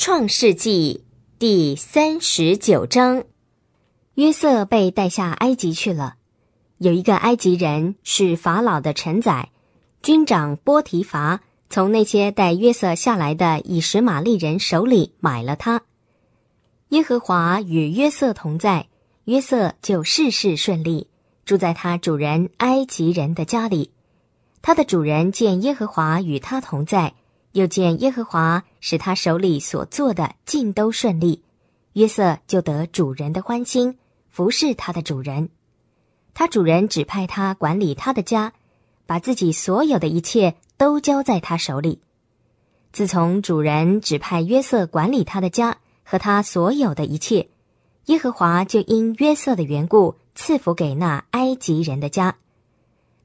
创世纪第三十九章，约瑟被带下埃及去了。有一个埃及人是法老的臣宰，军长波提伐从那些带约瑟下来的以实玛利人手里买了他。耶和华与约瑟同在，约瑟就事事顺利，住在他主人埃及人的家里。他的主人见耶和华与他同在。又见耶和华使他手里所做的尽都顺利，约瑟就得主人的欢心，服侍他的主人。他主人指派他管理他的家，把自己所有的一切都交在他手里。自从主人指派约瑟管理他的家和他所有的一切，耶和华就因约瑟的缘故赐福给那埃及人的家，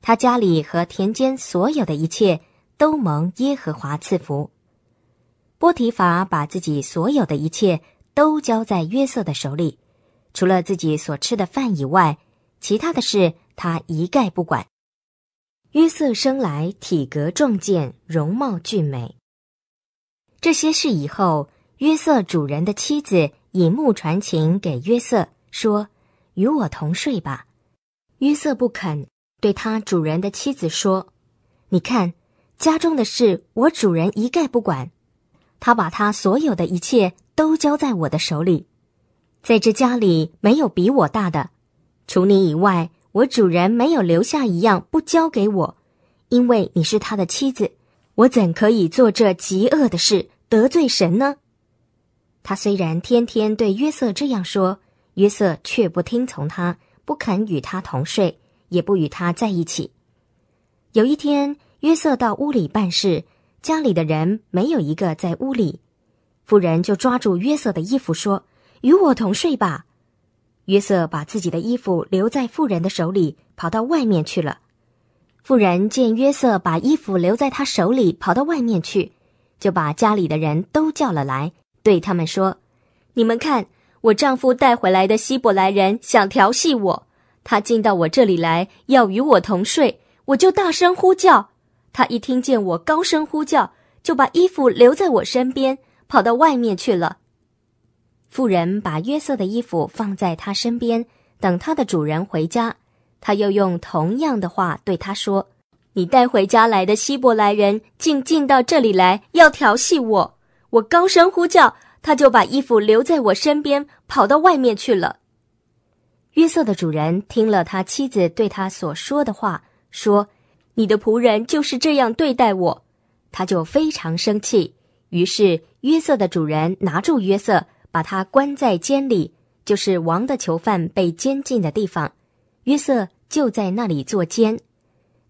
他家里和田间所有的一切。都蒙耶和华赐福。波提法把自己所有的一切都交在约瑟的手里，除了自己所吃的饭以外，其他的事他一概不管。约瑟生来体格壮健，容貌俊美。这些事以后，约瑟主人的妻子以目传情给约瑟，说：“与我同睡吧。”约瑟不肯，对他主人的妻子说：“你看。”家中的事，我主人一概不管，他把他所有的一切都交在我的手里，在这家里没有比我大的，除你以外，我主人没有留下一样不交给我，因为你是他的妻子，我怎可以做这极恶的事得罪神呢？他虽然天天对约瑟这样说，约瑟却不听从他，不肯与他同睡，也不与他在一起。有一天。约瑟到屋里办事，家里的人没有一个在屋里。妇人就抓住约瑟的衣服说：“与我同睡吧。”约瑟把自己的衣服留在妇人的手里，跑到外面去了。妇人见约瑟把衣服留在他手里，跑到外面去，就把家里的人都叫了来，对他们说：“你们看，我丈夫带回来的希伯来人想调戏我，他进到我这里来要与我同睡，我就大声呼叫。”他一听见我高声呼叫，就把衣服留在我身边，跑到外面去了。妇人把约瑟的衣服放在他身边，等他的主人回家。他又用同样的话对他说：“你带回家来的希伯来人竟进到这里来要调戏我，我高声呼叫，他就把衣服留在我身边，跑到外面去了。”约瑟的主人听了他妻子对他所说的话，说。你的仆人就是这样对待我，他就非常生气。于是约瑟的主人拿住约瑟，把他关在监里，就是王的囚犯被监禁的地方。约瑟就在那里做监。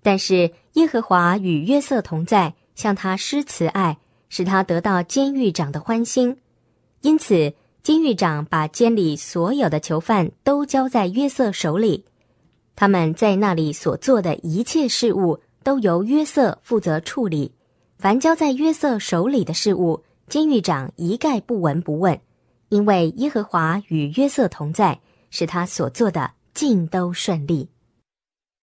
但是耶和华与约瑟同在，向他施慈爱，使他得到监狱长的欢心。因此，监狱长把监里所有的囚犯都交在约瑟手里。他们在那里所做的一切事物都由约瑟负责处理。凡交在约瑟手里的事物，监狱长一概不闻不问，因为耶和华与约瑟同在，使他所做的尽都顺利。